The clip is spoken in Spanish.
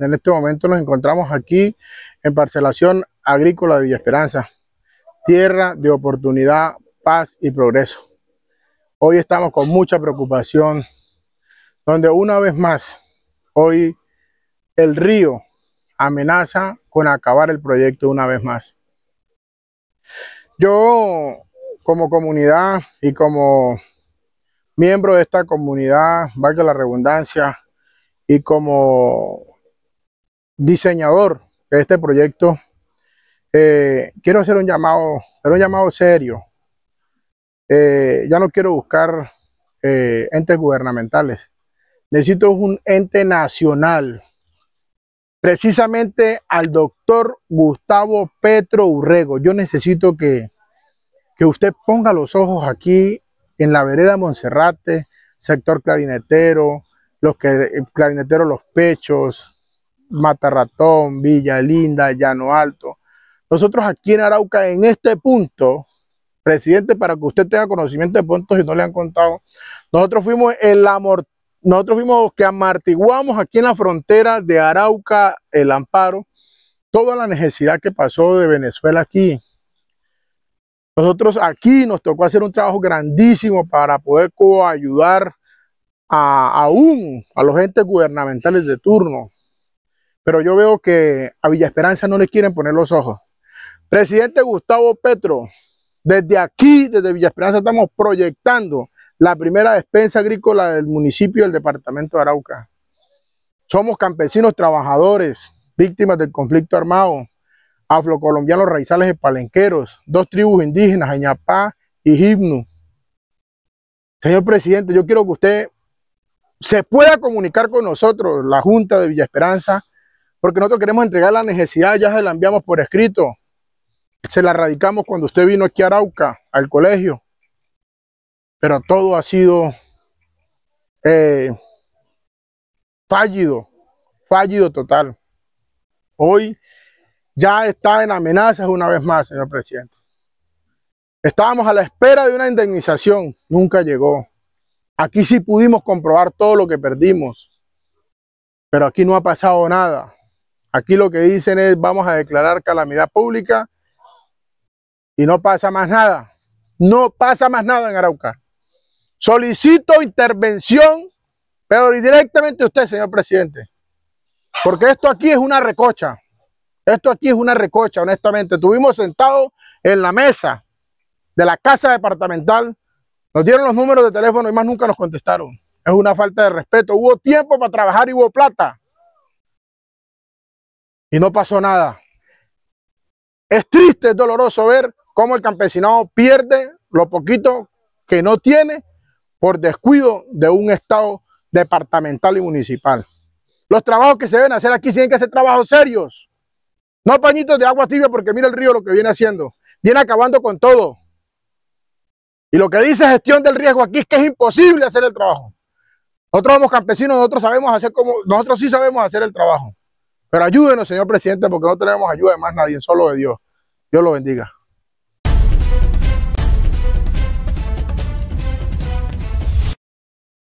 En este momento nos encontramos aquí en Parcelación Agrícola de Villa Esperanza, tierra de oportunidad, paz y progreso. Hoy estamos con mucha preocupación, donde una vez más, hoy el río amenaza con acabar el proyecto una vez más. Yo, como comunidad y como miembro de esta comunidad, valga la redundancia, y como diseñador de este proyecto, eh, quiero hacer un llamado, pero un llamado serio. Eh, ya no quiero buscar eh, entes gubernamentales. Necesito un ente nacional. Precisamente al doctor Gustavo Petro Urrego. Yo necesito que, que usted ponga los ojos aquí en la vereda Monserrate, sector clarinetero, los que, clarinetero los pechos, Matarratón, Villa Linda, Llano Alto. Nosotros aquí en Arauca, en este punto, presidente, para que usted tenga conocimiento de puntos y no le han contado, nosotros fuimos el amor, nosotros fuimos los que amartiguamos aquí en la frontera de Arauca, el amparo, toda la necesidad que pasó de Venezuela aquí. Nosotros aquí nos tocó hacer un trabajo grandísimo para poder ayudar aún a los entes gubernamentales de turno, pero yo veo que a Villa Esperanza no le quieren poner los ojos. Presidente Gustavo Petro, desde aquí, desde Villa Esperanza, estamos proyectando la primera despensa agrícola del municipio del departamento de Arauca. Somos campesinos trabajadores, víctimas del conflicto armado, afrocolombianos raizales y palenqueros, dos tribus indígenas, Añapá y Gimnu. Señor presidente, yo quiero que usted se pueda comunicar con nosotros, la Junta de Villa Esperanza, porque nosotros queremos entregar la necesidad, ya se la enviamos por escrito. Se la radicamos cuando usted vino aquí a Arauca, al colegio. Pero todo ha sido eh, fallido, fallido total. Hoy ya está en amenazas una vez más, señor presidente. Estábamos a la espera de una indemnización, nunca llegó. Aquí sí pudimos comprobar todo lo que perdimos, pero aquí no ha pasado nada. Aquí lo que dicen es vamos a declarar calamidad pública y no pasa más nada. No pasa más nada en Arauca. Solicito intervención, pero directamente usted, señor presidente. Porque esto aquí es una recocha. Esto aquí es una recocha, honestamente. Estuvimos sentados en la mesa de la casa departamental. Nos dieron los números de teléfono y más nunca nos contestaron. Es una falta de respeto. Hubo tiempo para trabajar y hubo plata y no pasó nada. Es triste, es doloroso ver cómo el campesinado pierde lo poquito que no tiene por descuido de un Estado departamental y municipal. Los trabajos que se deben hacer aquí tienen que ser trabajos serios. No pañitos de agua tibia porque mira el río lo que viene haciendo. Viene acabando con todo. Y lo que dice gestión del riesgo aquí es que es imposible hacer el trabajo. Nosotros somos campesinos, nosotros sabemos hacer como, nosotros sí sabemos hacer el trabajo. Pero ayúdenos, señor presidente, porque no tenemos ayuda de más nadie, solo de Dios. Dios lo bendiga.